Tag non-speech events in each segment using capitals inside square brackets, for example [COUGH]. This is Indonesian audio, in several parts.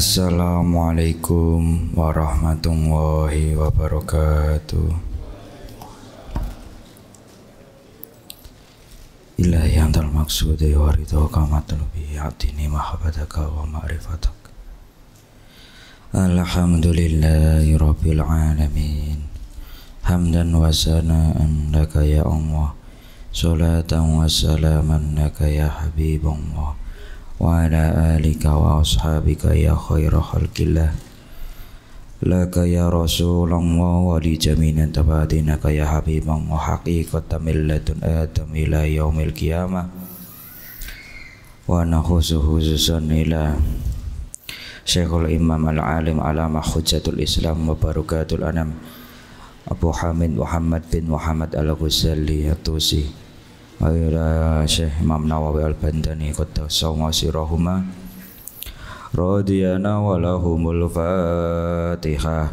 Assalamualaikum warahmatullahi wabarakatuh Ilahi antal maksudi ya waridho kamatlubi Adini mahabbataka wa ma'rifatak Alhamdulillahi rabbil alamin Hamdan wa sana'an laka ya Allah Salatan wa salaman laka ya habibullah وعلى آلك وأصحابك يا خير خلق الله لك يا رسول الله ولجميع تبادنك يا حبيبا وحقيقة ملة آدم إلى يوم القيامة ونخص خصوصا إلى شيخ الإمام العالم علامة حجة الإسلام وبركات الأنام أبو حامد محمد بن محمد الغزالي الطوسي Aira Syekh Imam Nawawi Al-Bandani Qaddasa Masirahuma Radiyana walahumul Fatihah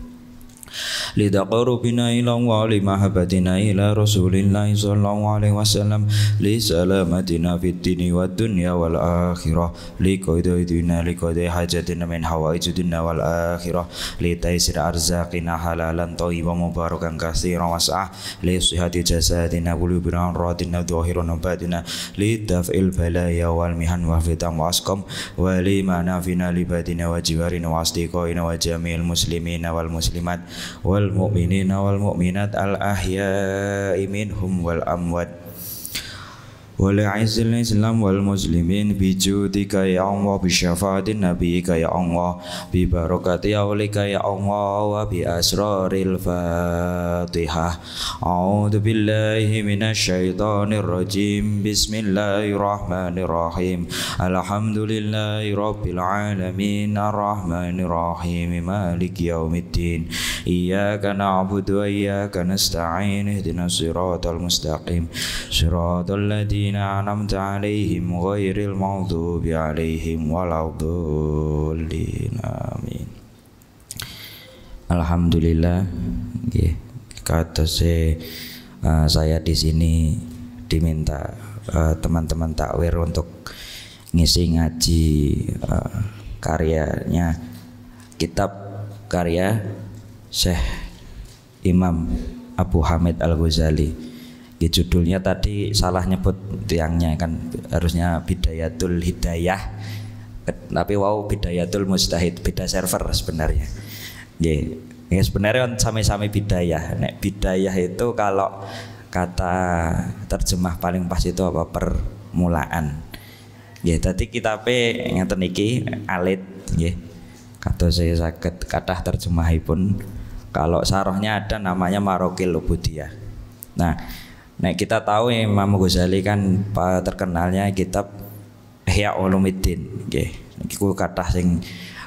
لتقربنا إلى ولمحبتنا إلى رسول الله صلى الله عليه وسلم لسلامتنا في الدين والدنيا والآخرة لقضيتنا لقضي حاجتنا من حوائج الدنيا والآخرة لتيسير أرزاقنا حلالا طيبا مباركا كثيرا واسعا لصحة جسدنا قلوبنا عوراتنا ظاهرنا وباطنا لدفع البلايا والمحن والفتن وأسقم ولمنافنا لبادنا وجوارنا وأصدقائنا وجميع المسلمين والمسلمات wal mu'minina wal mu'minat al ahya'i minhum wal amwat ولعز الإسلام والمسلمين بجودك يا الله بشفاعة نبيك يا الله ببركة أولك يا الله وبأسرار الفاتحة أعوذ بالله من الشيطان الرجيم بسم الله الرحمن الرحيم الحمد لله رب العالمين الرحمن الرحيم مالك يوم الدين إياك نعبد وإياك نستعين اهدنا الصراط المستقيم صراط الذين الذين أنعمت عليهم غير المغضوب عليهم ولا الضالين Alhamdulillah nggih kata saya, uh, eh, saya di sini diminta eh, teman-teman takwir untuk ngisi ngaji uh, karyanya kitab karya Syekh Imam Abu Hamid Al-Ghazali ya judulnya tadi salah nyebut tiangnya kan harusnya bidayatul hidayah tapi wow bidayatul mustahid beda server sebenarnya ya yeah, sebenarnya kan sami-sami bidayah nek bidayah itu kalau kata terjemah paling pas itu apa permulaan ya tadi kita pe ngeten iki alit ya e kata saya sakit kata terjemah pun kalau sarohnya ada namanya marokil ubudiyah nah Nah kita tahu ya, Imam Ghazali kan terkenalnya kitab Ihya Ulumuddin. Nggih. Iku kathah sing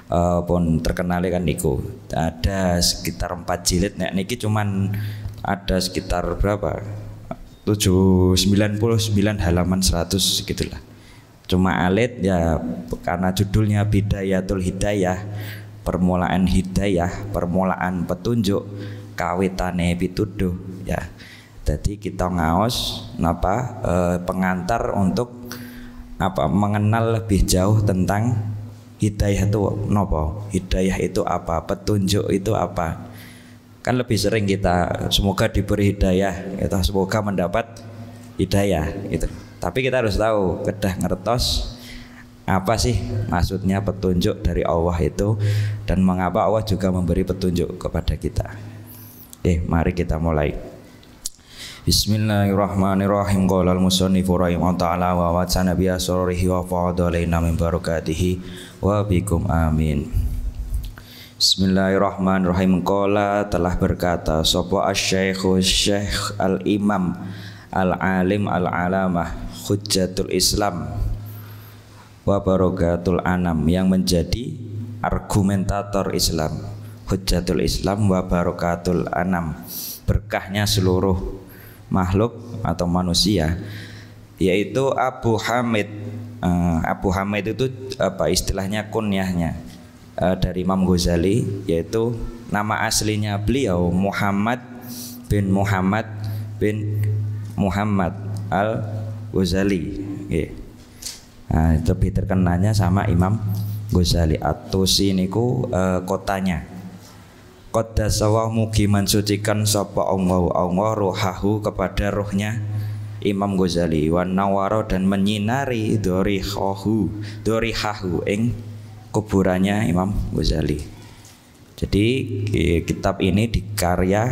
uh, pun terkenal kan niku. Ada sekitar 4 jilid nek niki cuman ada sekitar berapa? puluh sembilan halaman 100 gitulah. Cuma alit ya karena judulnya Bidayatul Hidayah, permulaan hidayah, permulaan petunjuk, kawitane pituduh ya. Jadi kita ngaos apa e, eh, pengantar untuk apa mengenal lebih jauh tentang hidayah itu nopo hidayah itu apa petunjuk itu apa kan lebih sering kita semoga diberi hidayah kita semoga mendapat hidayah gitu tapi kita harus tahu kedah ngertos apa sih maksudnya petunjuk dari Allah itu dan mengapa Allah juga memberi petunjuk kepada kita. Eh, mari kita mulai. Bismillahirrahmanirrahim. Qala al-musannifu rahimahu ta'ala wa wa'atana nabiya asrarihi wa fa'adha min barakatihi wa bikum amin. Bismillahirrahmanirrahim. Qala telah berkata Sopo as syaikhu syekh al-imam al-alim al-alamah hujjatul Islam wa barakatul anam yang menjadi argumentator Islam hujjatul Islam wa barakatul anam berkahnya seluruh makhluk atau manusia yaitu Abu Hamid. Uh, Abu Hamid itu apa istilahnya kunyahnya uh, dari Imam Ghazali yaitu nama aslinya beliau Muhammad bin Muhammad bin Muhammad Al Ghazali. Yeah. Nah, lebih terkenanya sama Imam Ghazali atau sini ku uh, eh, kotanya Qaddasawah mugi mensucikan sapa Allah Allah rohahu kepada rohnya Imam Ghazali wan nawaro dan menyinari dori dori dorihahu ing kuburannya Imam Ghazali jadi kitab ini dikarya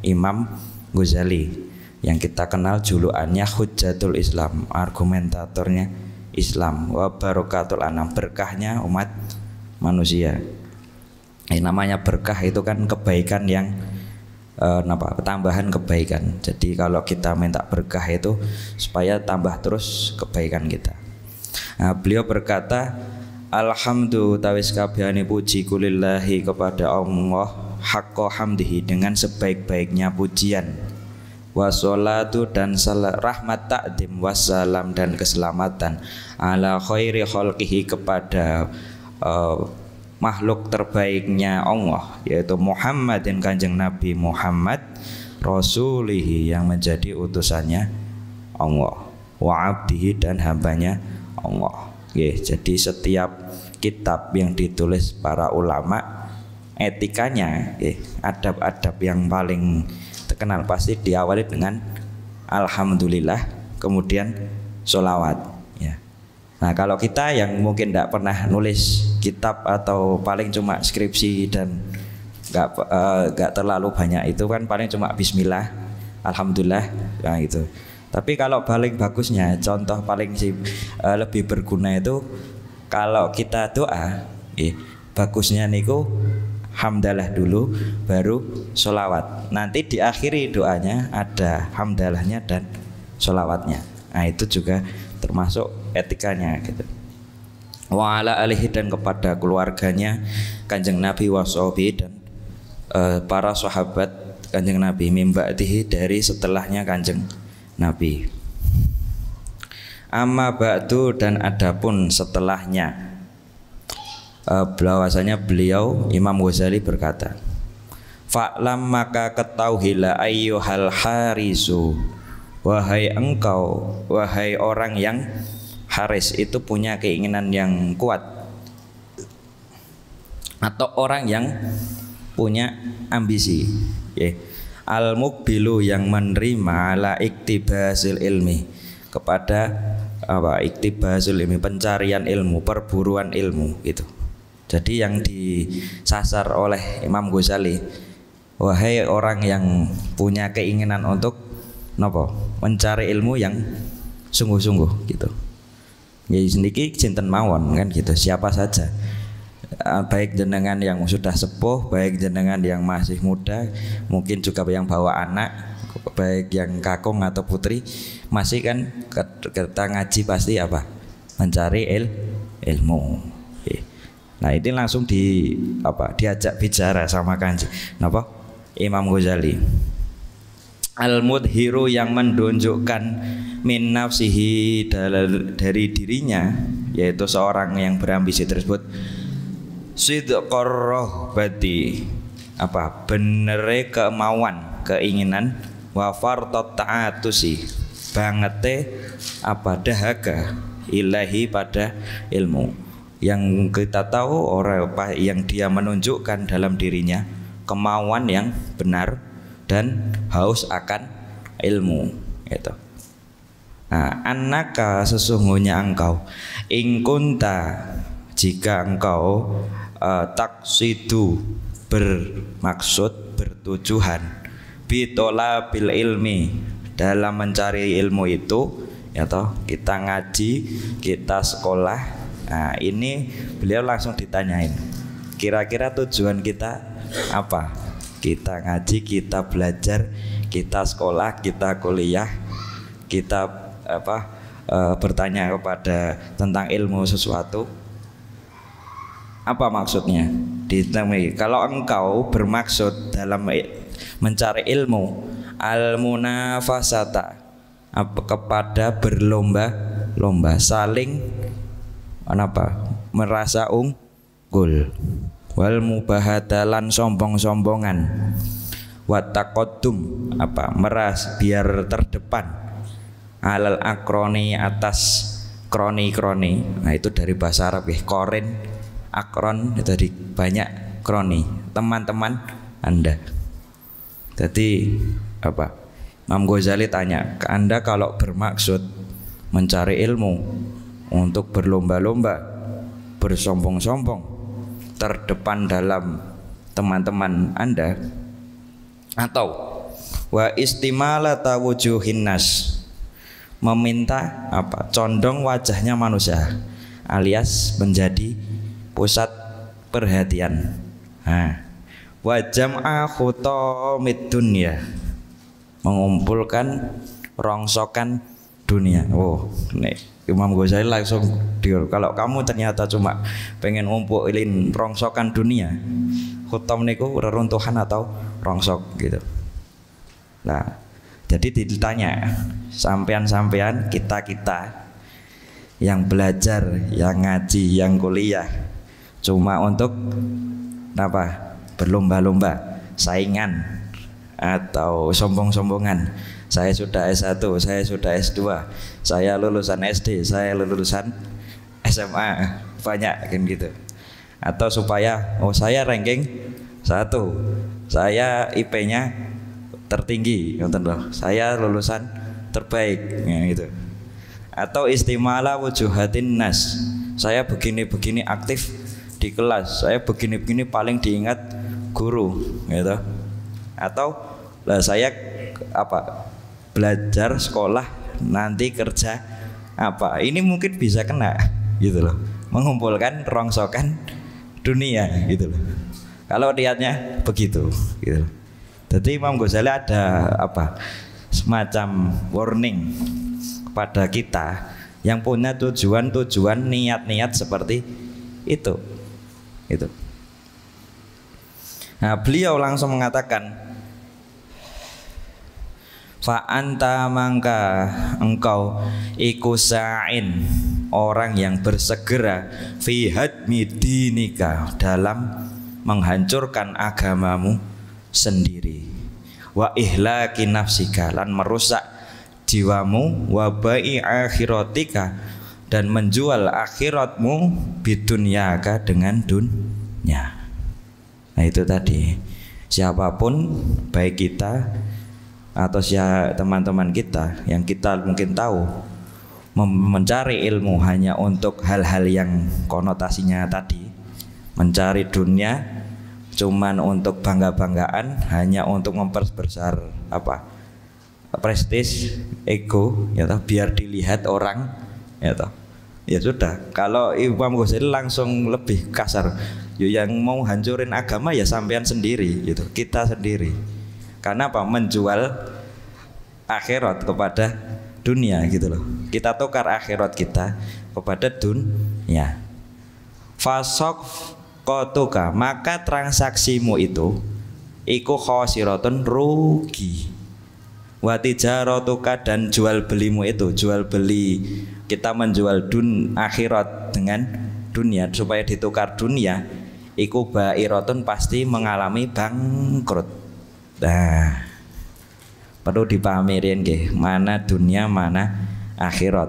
Imam Ghazali yang kita kenal julukannya Hujjatul Islam argumentatornya Islam wa barokatul anam berkahnya umat manusia eh, namanya berkah itu kan kebaikan yang eh, apa tambahan kebaikan jadi kalau kita minta berkah itu supaya tambah terus kebaikan kita nah, beliau berkata Alhamdulillah tawis kabihani puji kulillahi kepada Allah Hakko hamdihi dengan sebaik-baiknya pujian Wasolatu dan rahmat takdim wassalam dan keselamatan Ala khairi kepada uh, makhluk terbaiknya Allah yaitu Muhammad dan kanjeng Nabi Muhammad Rasulihi yang menjadi utusannya Allah wa abdihi dan hambanya Allah Oke, jadi setiap kitab yang ditulis para ulama etikanya adab-adab yang paling terkenal pasti diawali dengan alhamdulillah kemudian sholawat ya. nah kalau kita yang mungkin tidak pernah nulis kitab atau paling cuma skripsi dan nggak eh, nggak uh, terlalu banyak itu kan paling cuma Bismillah, Alhamdulillah, nah gitu. Tapi kalau paling bagusnya, contoh paling sih eh, uh, lebih berguna itu kalau kita doa, eh, bagusnya niku hamdalah dulu baru solawat nanti diakhiri doanya ada hamdalahnya dan solawatnya nah itu juga termasuk etikanya gitu wa ala alihi dan kepada keluarganya Kanjeng Nabi wa dan uh, para sahabat Kanjeng Nabi dihi dari setelahnya Kanjeng Nabi. Amma ba'du dan adapun setelahnya uh, eh, belawasannya beliau Imam Ghazali berkata Fa'lam maka ketahuilah ayyuhal harisu Wahai engkau, wahai orang yang Haris itu punya keinginan yang kuat atau orang yang punya ambisi okay. al mukbilu yang menerima ala iktibasil ilmi kepada apa iktibasil ilmi pencarian ilmu perburuan ilmu gitu jadi yang disasar oleh Imam Ghazali wahai orang yang punya keinginan untuk nopo mencari ilmu yang sungguh-sungguh gitu Nggih ya, niki cinten mawon kan gitu. Siapa saja eh, baik jenengan yang sudah sepuh, baik jenengan yang masih muda, mungkin juga yang bawa anak, baik yang kakung atau putri, masih kan kita ngaji pasti apa? Mencari il ilmu. Iya. Nah ini langsung di apa diajak bicara sama kanji. Napa? Imam Ghazali. Almut hero yang mendonjokkan min nafsihi dari dirinya yaitu seorang yang berambisi tersebut sidqarroh bati apa benere kemauan keinginan wafar banget bangete apa dahaga ilahi pada ilmu yang kita tahu orang apa yang dia menunjukkan dalam dirinya kemauan yang benar dan haus akan ilmu itu. Nah, anaka sesungguhnya engkau ingkunta jika engkau uh, taksidu bermaksud bertujuan bitola bil ilmi dalam mencari ilmu itu ya toh kita ngaji kita sekolah nah ini beliau langsung ditanyain kira-kira tujuan kita apa kita ngaji, kita belajar, kita sekolah, kita kuliah, kita apa e, bertanya kepada tentang ilmu sesuatu. Apa maksudnya? Ditemui. Kalau engkau bermaksud dalam mencari ilmu al munafasata kepada berlomba-lomba saling apa merasa unggul wal mubahadalan sombong-sombongan watakotum apa meras biar terdepan alal akroni atas kroni kroni nah itu dari bahasa Arab ya korin, akron itu dari banyak kroni teman-teman anda jadi apa Imam Ghazali tanya ke anda kalau bermaksud mencari ilmu untuk berlomba-lomba bersombong-sombong terdepan dalam teman-teman Anda atau wa istimala wujuhin nas meminta apa condong wajahnya manusia alias menjadi pusat perhatian nah, wa jam'a khutamid dunya mengumpulkan rongsokan dunia oh nih Imam Ghazali langsung deal. Kalau kamu ternyata cuma pengen ngumpulin rongsokan dunia, khutam niku reruntuhan atau rongsok gitu. Nah, jadi ditanya sampean-sampean kita-kita yang belajar, yang ngaji, yang kuliah cuma untuk apa? berlomba-lomba, saingan atau sombong-sombongan saya sudah S1, saya sudah S2, saya lulusan SD, saya lulusan SMA, banyak kan gitu. Atau supaya oh saya ranking satu, saya IP-nya tertinggi, nonton loh. Saya lulusan terbaik, ya gitu. Atau istimala wujuhatin nas. Saya begini-begini aktif di kelas, saya begini-begini paling diingat guru, gitu. Atau lah saya apa belajar sekolah nanti kerja apa ini mungkin bisa kena gitu loh mengumpulkan rongsokan dunia gitu loh kalau niatnya begitu gitu loh. jadi Imam Ghazali ada apa semacam warning kepada kita yang punya tujuan-tujuan niat-niat seperti itu itu nah beliau langsung mengatakan fa anta mangka engkau iku sa'in orang yang bersegera fi hadmi dinika dalam menghancurkan agamamu sendiri wa ihlaki nafsika lan merusak jiwamu wa bai akhiratika dan menjual akhiratmu bidunyaka dengan dunia nah itu tadi siapapun baik kita atau si teman-teman kita yang kita mungkin tahu mencari ilmu hanya untuk hal-hal yang konotasinya tadi mencari dunia cuman untuk bangga-banggaan hanya untuk memperbesar apa prestis ego ya toh, biar dilihat orang ya toh. ya sudah kalau Imam Ghazali langsung lebih kasar ya, yang mau hancurin agama ya sampean sendiri gitu kita sendiri karena apa? Menjual akhirat kepada dunia gitu loh. Kita tukar akhirat kita kepada dunia. Fasok kotuka maka transaksimu itu iku khosiratun rugi. Wati jarotuka dan jual belimu itu jual beli kita menjual dun akhirat dengan dunia supaya ditukar dunia iku bairotun pasti mengalami bangkrut Nah, perlu dipamerin ke mana dunia mana akhirat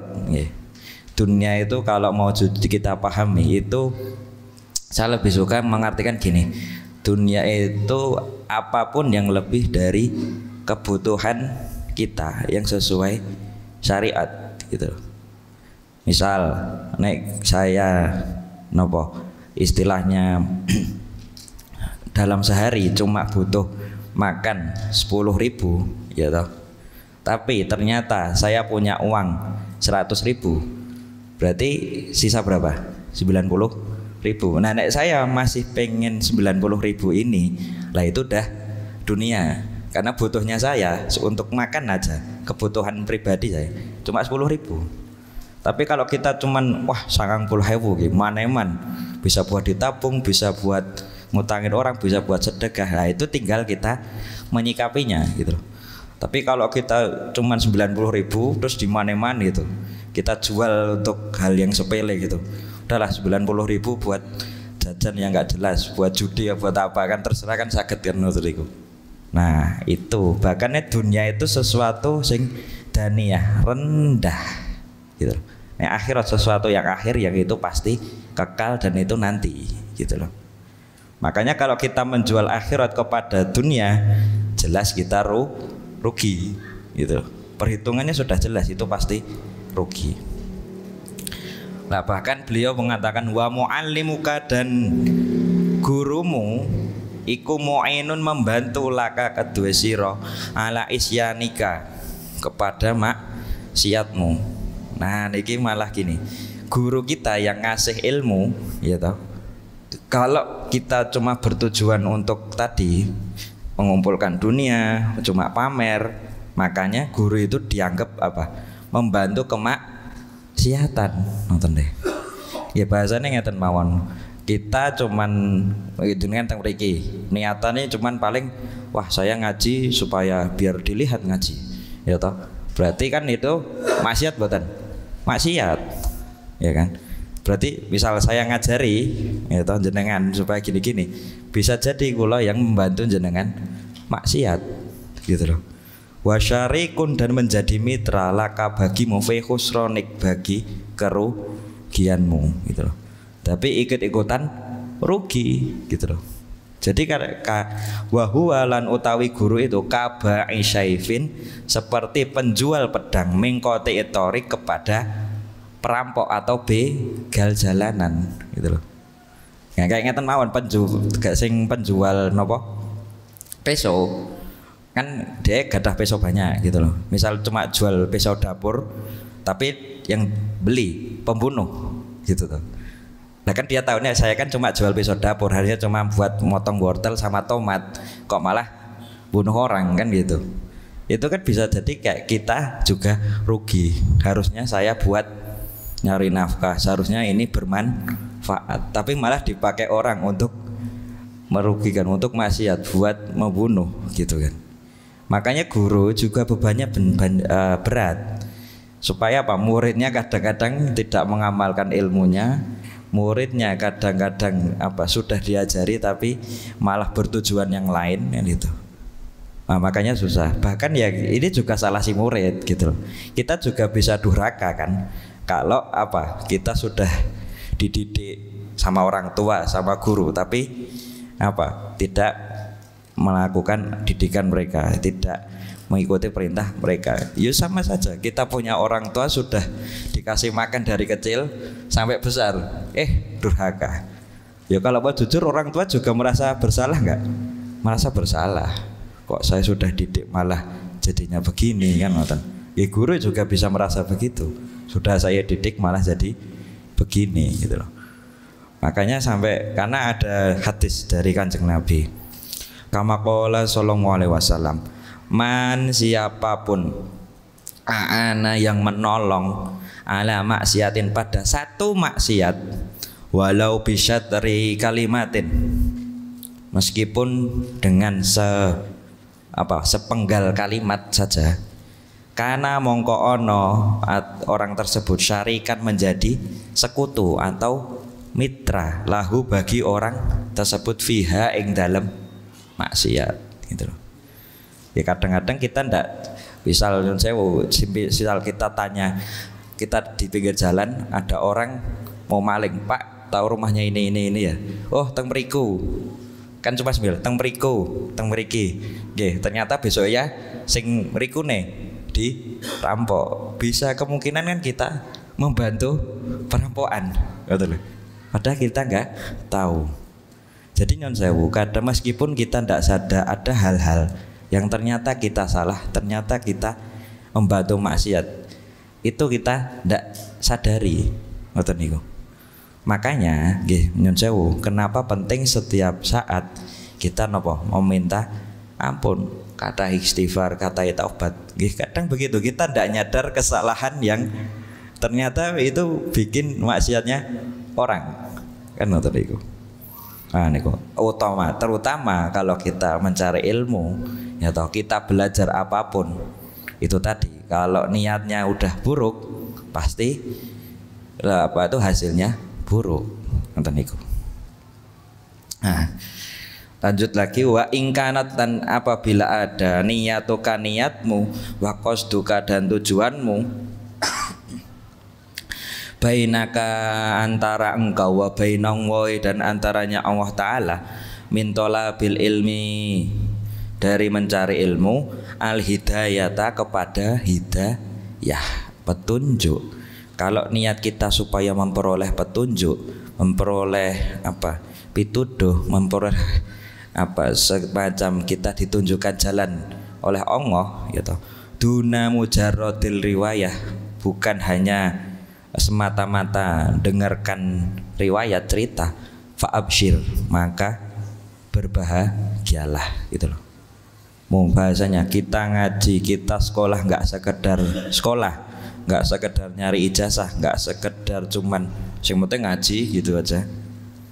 Dunia itu kalau mau kita pahami itu saya lebih suka mengartikan gini. Dunia itu apapun yang lebih dari kebutuhan kita yang sesuai syariat gitu. Misal naik saya nopo istilahnya [CLEARS THROAT] dalam sehari cuma butuh makan 10 ribu ya toh tapi ternyata saya punya uang 100 ribu berarti sisa berapa 90 ribu nah nek saya masih pengen 90 ribu ini lah itu udah dunia karena butuhnya saya untuk makan aja kebutuhan pribadi saya cuma 10 ribu tapi kalau kita cuman wah sangang puluh hewu gimana eman bisa buat ditabung bisa buat ngutangin orang bisa buat sedekah nah itu tinggal kita menyikapinya gitu tapi kalau kita cuman 90 ribu terus di mana-mana gitu kita jual untuk hal yang sepele gitu udahlah 90 ribu buat jajan yang nggak jelas buat judi ya buat apa kan terserah kan sakit kan menurutku nah itu bahkan dunia itu sesuatu sing daniyah rendah gitu Nah, akhirat sesuatu yang akhir yang itu pasti kekal dan itu nanti gitu loh. Makanya kalau kita menjual akhirat kepada dunia, jelas kita ru rugi, gitu. Perhitungannya sudah jelas itu pasti rugi. Nah, bahkan beliau mengatakan wa muallimuka dan gurumu iku mu'inun membantu laka kedua siro ala isyanika kepada mak siatmu. Nah, ini malah gini. Guru kita yang ngasih ilmu, ya tau kalau kita cuma bertujuan untuk tadi mengumpulkan dunia, cuma pamer, makanya guru itu dianggap apa? Membantu kemaksiatan. Nonton deh. Ya bahasanya ngeten mawon. Kita cuman nih tentang Riki niatannya cuman paling wah saya ngaji supaya biar dilihat ngaji ya toh berarti kan itu maksiat buatan maksiat ya kan Berarti misal saya ngajari itu ya jenengan supaya gini-gini bisa jadi gula yang membantu jenengan maksiat gitu loh. Wasyarikun dan menjadi mitra laka bagimu fi khusronik bagi kerugianmu gitu loh. Tapi ikut-ikutan rugi gitu loh. Jadi ka lan utawi guru itu kaba isyaifin seperti penjual pedang mengkote etorik kepada perampok atau begal jalanan gitu loh. Ya kayak ngeten mawon penjual gak sing penjual nopo peso kan dia gadah peso banyak gitu loh. Misal cuma jual peso dapur tapi yang beli pembunuh gitu tuh. Nah kan dia tahunya saya kan cuma jual peso dapur harinya cuma buat motong wortel sama tomat kok malah bunuh orang kan gitu itu kan bisa jadi kayak kita juga rugi harusnya saya buat nyari nafkah seharusnya ini bermanfaat tapi malah dipakai orang untuk merugikan untuk maksiat buat membunuh gitu kan makanya guru juga bebannya ben, ben, uh, berat supaya apa muridnya kadang-kadang tidak mengamalkan ilmunya muridnya kadang-kadang apa sudah diajari tapi malah bertujuan yang lain kan itu Nah, makanya susah. Bahkan ya ini juga salah si murid gitu. Kita juga bisa durhaka kan kalau apa kita sudah dididik sama orang tua sama guru tapi apa tidak melakukan didikan mereka tidak mengikuti perintah mereka ya sama saja kita punya orang tua sudah dikasih makan dari kecil sampai besar eh durhaka ya kalau mau jujur orang tua juga merasa bersalah nggak merasa bersalah kok saya sudah didik malah jadinya begini kan ya guru juga bisa merasa begitu sudah saya didik malah jadi begini gitu loh makanya sampai karena ada hadis dari kanjeng nabi kamakola sallallahu alaihi wasallam man siapapun aana yang menolong ala maksiatin pada satu maksiat walau bisa dari kalimatin meskipun dengan se apa sepenggal kalimat saja karena mongko ono orang tersebut syarikan menjadi sekutu atau mitra lahu bagi orang tersebut fiha ing dalam maksiat gitu loh. Ya kadang-kadang kita ndak misal saya misal kita tanya kita di pinggir jalan ada orang mau maling pak tahu rumahnya ini ini ini ya oh teng meriku kan cuma sembilan. teng meriku teng meriki Gih, ternyata besok ya sing meriku nih dirampok bisa kemungkinan kan kita membantu perampokan betul padahal kita nggak tahu jadi nyon sewu kadang meskipun kita tidak sadar ada hal-hal yang ternyata kita salah ternyata kita membantu maksiat itu kita tidak sadari betul niku makanya gih nyon sewu kenapa penting setiap saat kita nopo meminta ampun kata istighfar, kata taubat. Kadang begitu kita tidak nyadar kesalahan yang ternyata itu bikin maksiatnya orang. Kan nonton itu, Ah niku utama terutama kalau kita mencari ilmu ya toh kita belajar apapun itu tadi kalau niatnya udah buruk pasti apa itu hasilnya buruk nonton itu, Nah, Lanjut lagi ya. wa ingkanat dan apabila ada niat atau niatmu wa duka dan tujuanmu [COUGHS] bainaka antara engkau wa woi dan antaranya Allah taala mintola bil ilmi dari mencari ilmu al hidayata kepada hidayah petunjuk kalau niat kita supaya memperoleh petunjuk memperoleh apa pituduh memperoleh apa semacam kita ditunjukkan jalan oleh Allah gitu duna mujarrodil riwayah bukan hanya semata-mata dengarkan riwayat cerita faabshir maka berbahagialah gitu loh Mau bahasanya kita ngaji kita sekolah nggak sekedar sekolah nggak sekedar nyari ijazah nggak sekedar cuman yang penting ngaji gitu aja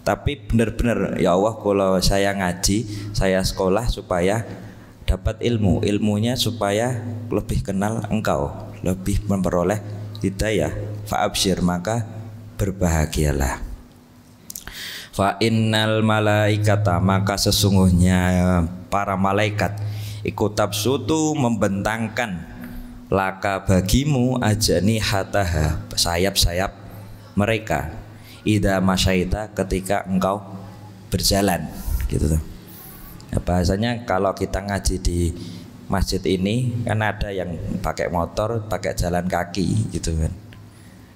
tapi benar-benar ya Allah kalau saya ngaji saya sekolah supaya dapat ilmu ilmunya supaya lebih kenal engkau lebih memperoleh hidayah Fa'absir maka berbahagialah fa innal malaikata maka sesungguhnya para malaikat ikutab sutu membentangkan laka bagimu ajani hataha sayap-sayap mereka ida masyaita ketika engkau berjalan gitu tuh. Ya, bahasanya kalau kita ngaji di masjid ini kan ada yang pakai motor, pakai jalan kaki gitu kan.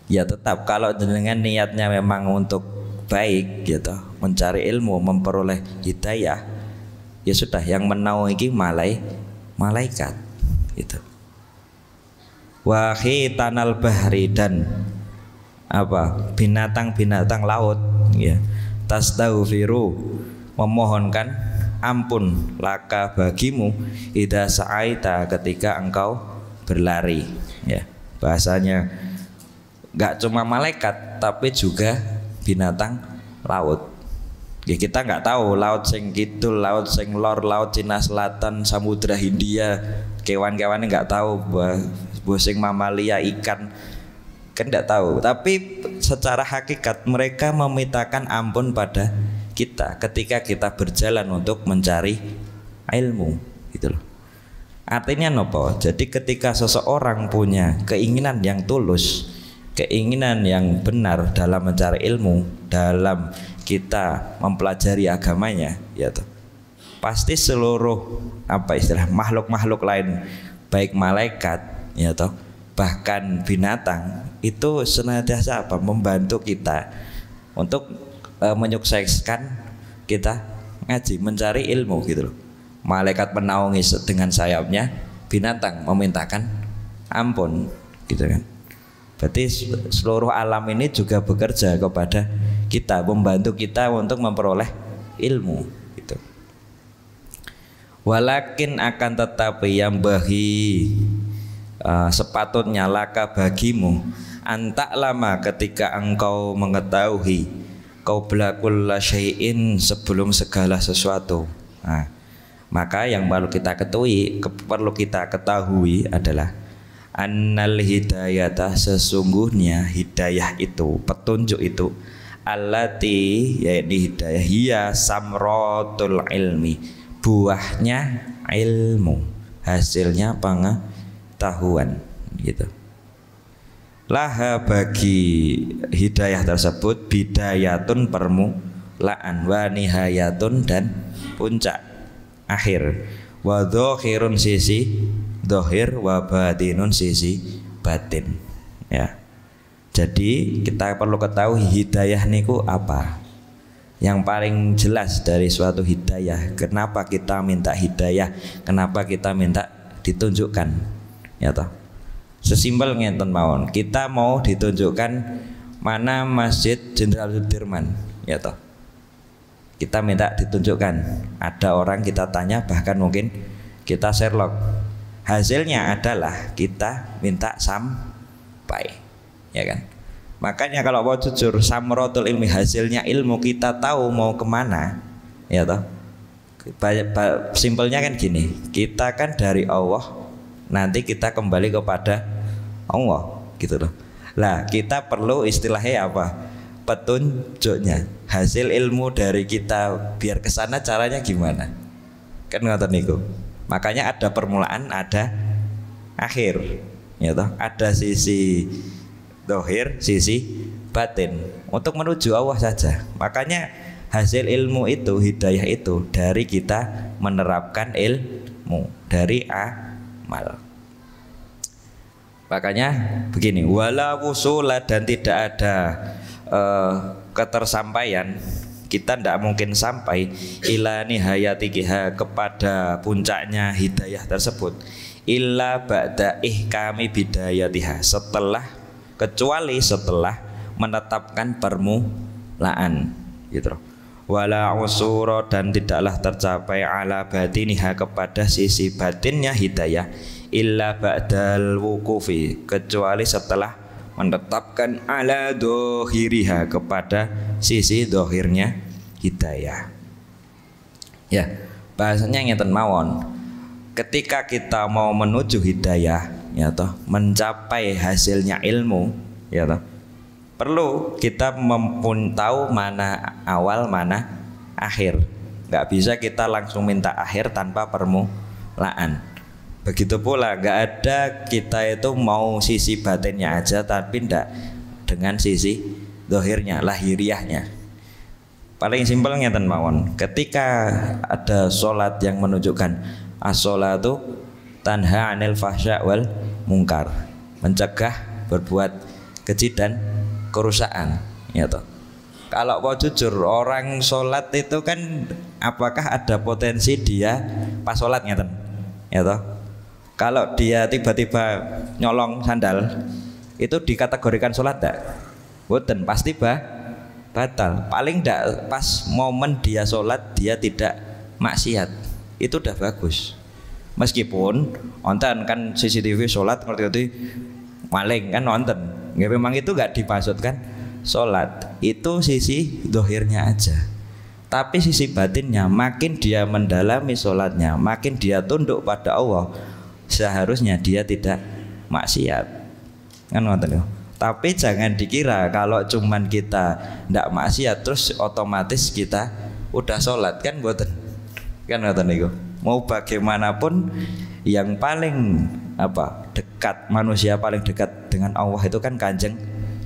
Ya tetap kalau dengan niatnya memang untuk baik gitu, mencari ilmu, memperoleh hidayah, ya sudah yang menaungi malai malaikat gitu. Wahi tanal bahri dan apa binatang-binatang laut ya tahu memohonkan ampun laka bagimu ida sa'aita ketika engkau berlari ya bahasanya nggak cuma malaikat tapi juga binatang laut ya kita nggak tahu laut sing kidul laut sing lor laut Cina Selatan Samudra Hindia kewan-kewannya nggak tahu buah, buah sing mamalia ikan kan tidak tahu tapi secara hakikat mereka memintakan ampun pada kita ketika kita berjalan untuk mencari ilmu gitu loh artinya nopo jadi ketika seseorang punya keinginan yang tulus keinginan yang benar dalam mencari ilmu dalam kita mempelajari agamanya ya tuh pasti seluruh apa istilah makhluk-makhluk lain baik malaikat ya toh bahkan binatang itu senantiasa apa membantu kita untuk e, menyukseskan kita ngaji mencari ilmu gitu loh malaikat menaungi dengan sayapnya binatang memintakan ampun gitu kan berarti seluruh alam ini juga bekerja kepada kita membantu kita untuk memperoleh ilmu gitu walakin akan tetapi yang bahi Ah, sepatutnya laka bagimu antak lama ketika engkau mengetahui kau belakul syai'in sebelum segala sesuatu nah, maka yang perlu kita ketahui perlu kita ketahui adalah annal hidayata sesungguhnya hidayah itu petunjuk itu alati yaitu hidayah hiya samrotul ilmi buahnya ilmu hasilnya pengetahuan tahuan gitu laha bagi hidayah tersebut bidayatun la'an wa nihayatun dan puncak akhir wa dhohirun sisi dohir wa batinun sisi batin ya jadi kita perlu ketahui hidayah niku apa yang paling jelas dari suatu hidayah kenapa kita minta hidayah kenapa kita minta ditunjukkan ya toh sesimpel ngenten mawon kita mau ditunjukkan mana masjid Jenderal Sudirman ya toh kita minta ditunjukkan ada orang kita tanya bahkan mungkin kita Sherlock hasilnya adalah kita minta sampai ya kan makanya kalau mau jujur samrotul ilmi hasilnya ilmu kita tahu mau kemana ya toh simpelnya kan gini kita kan dari Allah nanti kita kembali kepada Allah gitu loh. Lah kita perlu istilahnya apa? Petunjuknya. Hasil ilmu dari kita biar ke sana caranya gimana? Kan ngoten niku. Makanya ada permulaan, ada akhir. Ya toh, ada sisi dohir, sisi batin untuk menuju Allah saja. Makanya hasil ilmu itu hidayah itu dari kita menerapkan ilmu dari A akmal. Makanya begini, wala wusula dan tidak ada uh, ketersampaian kita tidak mungkin sampai nihayati kiha kepada puncaknya hidayah tersebut illa ba'da kami bidayatiha setelah kecuali setelah menetapkan permulaan gitu loh wala usuro dan tidaklah tercapai ala batiniha kepada sisi batinnya hidayah illa ba'dal wukufi kecuali setelah menetapkan ala dohiriha kepada sisi dohirnya hidayah ya bahasanya ngeten mawon ketika kita mau menuju hidayah ya toh mencapai hasilnya ilmu ya toh perlu kita mempun tahu mana awal mana akhir nggak bisa kita langsung minta akhir tanpa permulaan begitu pula nggak ada kita itu mau sisi batinnya aja tapi tidak dengan sisi dohirnya lahiriahnya paling simpelnya ngeten mawon ketika ada sholat yang menunjukkan as itu tanha anil fahsya wal mungkar mencegah berbuat keji dan kerusakan ya toh kalau mau jujur orang sholat itu kan apakah ada potensi dia pas sholat ya toh. ya toh kalau dia tiba-tiba nyolong sandal itu dikategorikan sholat tak Boten pasti bah batal paling tidak pas momen dia sholat dia tidak maksiat itu udah bagus meskipun nonton kan CCTV sholat ngerti-ngerti maling kan nonton. Ya, memang itu gak dimaksudkan sholat itu sisi dohirnya aja. Tapi sisi batinnya makin dia mendalami sholatnya, makin dia tunduk pada Allah, seharusnya dia tidak maksiat. Kan Tapi jangan dikira kalau cuman kita tidak maksiat terus otomatis kita udah sholat kan buatan kan buatan itu. Mau bagaimanapun yang paling apa dekat manusia paling dekat dengan Allah itu kan kanjeng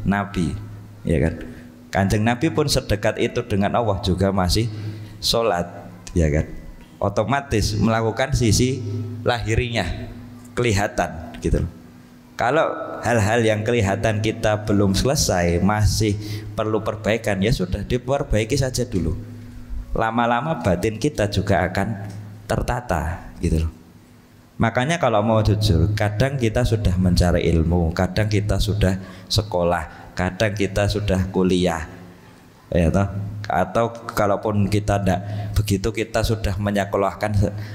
Nabi ya kan kanjeng Nabi pun sedekat itu dengan Allah juga masih sholat ya kan otomatis melakukan sisi lahirinya kelihatan gitu kalau hal-hal yang kelihatan kita belum selesai masih perlu perbaikan ya sudah diperbaiki saja dulu lama-lama batin kita juga akan tertata gitu loh Makanya kalau mau jujur, kadang kita sudah mencari ilmu, kadang kita sudah sekolah, kadang kita sudah kuliah. Ya toh? Atau kalaupun kita tidak begitu kita sudah menyekolahkan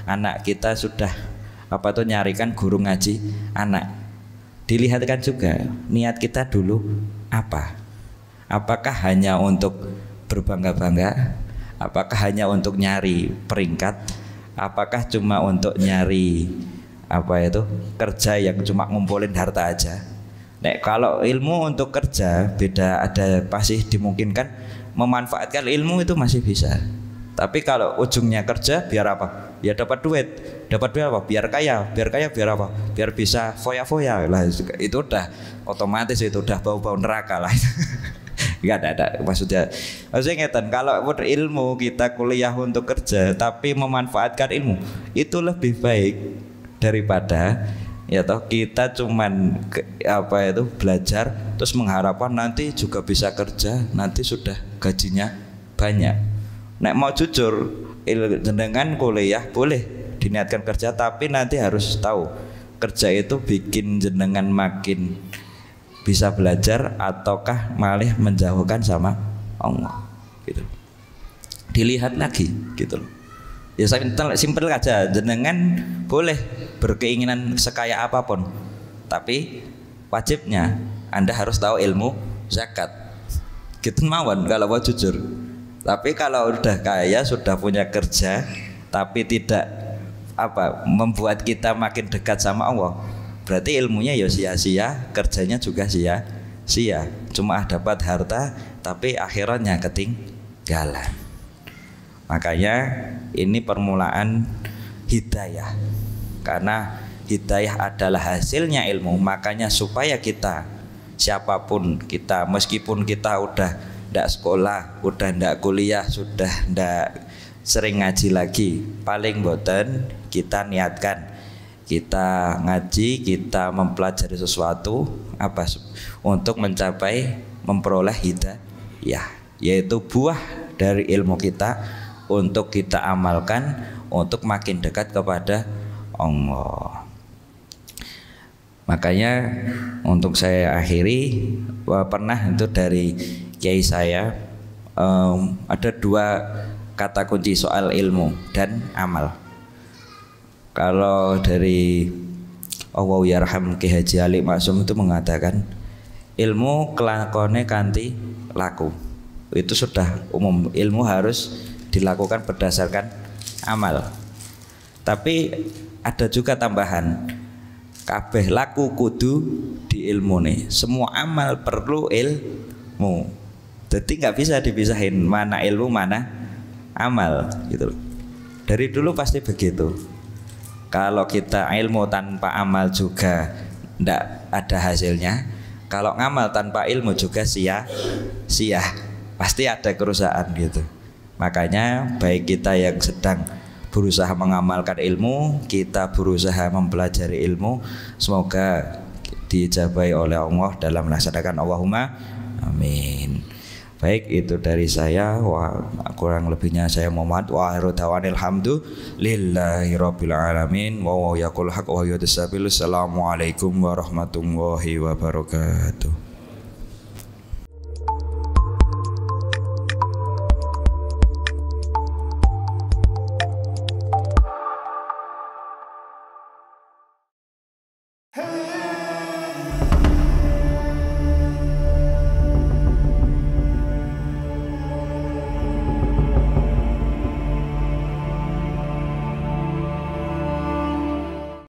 anak kita sudah apa tuh nyarikan guru ngaji anak. Dilihatkan juga niat kita dulu apa? Apakah hanya untuk berbangga-bangga? Apakah hanya untuk nyari peringkat? apakah cuma untuk nyari apa itu kerja yang cuma ngumpulin harta aja Nek kalau ilmu untuk kerja beda ada pasti dimungkinkan memanfaatkan ilmu itu masih bisa. Tapi kalau ujungnya kerja biar apa? Biar dapat duit. Dapat duit apa? Biar kaya. Biar kaya biar apa? Biar bisa foya-foya lah. Itu udah otomatis itu udah bau-bau neraka lah. [LAUGHS] enggak ada, ada. maksudnya maksudnya ngeten kalau ilmu kita kuliah untuk kerja tapi memanfaatkan ilmu itu lebih baik daripada ya toh kita cuman ke, apa itu belajar terus mengharapkan nanti juga bisa kerja nanti sudah gajinya banyak nek mau jujur jenengan kuliah boleh diniatkan kerja tapi nanti harus tahu kerja itu bikin jenengan makin bisa belajar ataukah malih menjauhkan sama Allah gitu dilihat lagi gitu loh ya saya simpel aja jenengan boleh berkeinginan sekaya apapun tapi wajibnya anda harus tahu ilmu zakat gitu mawon kalau mau jujur tapi kalau udah kaya sudah punya kerja tapi tidak apa membuat kita makin dekat sama Allah Berarti ilmunya ya sia-sia, kerjanya juga sia-sia. Cuma dapat harta tapi akhirnya ketinggalan. Makanya ini permulaan hidayah. Karena hidayah adalah hasilnya ilmu, makanya supaya kita siapapun kita meskipun kita udah ndak sekolah, udah ndak kuliah, sudah ndak sering ngaji lagi, paling boten kita niatkan kita ngaji, kita mempelajari sesuatu apa untuk mencapai memperoleh kita, ya, yaitu buah dari ilmu kita untuk kita amalkan untuk makin dekat kepada Allah. Makanya untuk saya akhiri pernah itu dari kiai saya um, ada dua kata kunci soal ilmu dan amal. Kalau dari Allah yarham Ki Haji Ali Maksum itu mengatakan ilmu kelakone kanti laku. Itu sudah umum. Ilmu harus dilakukan berdasarkan amal. Tapi ada juga tambahan kabeh laku kudu di ilmu nih semua amal perlu ilmu jadi nggak bisa dipisahin mana ilmu mana amal gitu dari dulu pasti begitu kalau kita ilmu tanpa amal juga tidak ada hasilnya. Kalau ngamal tanpa ilmu juga sia, sia. Pasti ada kerusakan gitu. Makanya baik kita yang sedang berusaha mengamalkan ilmu, kita berusaha mempelajari ilmu, semoga dijabai oleh Allah dalam melaksanakan Allahumma amin. Baik itu dari saya wa kurang lebihnya saya Muhammad wa akhiru dawanil hamdu lillahi rabbil alamin wa wa yaqul haq wa assalamu Assalamualaikum warahmatullahi wabarakatuh.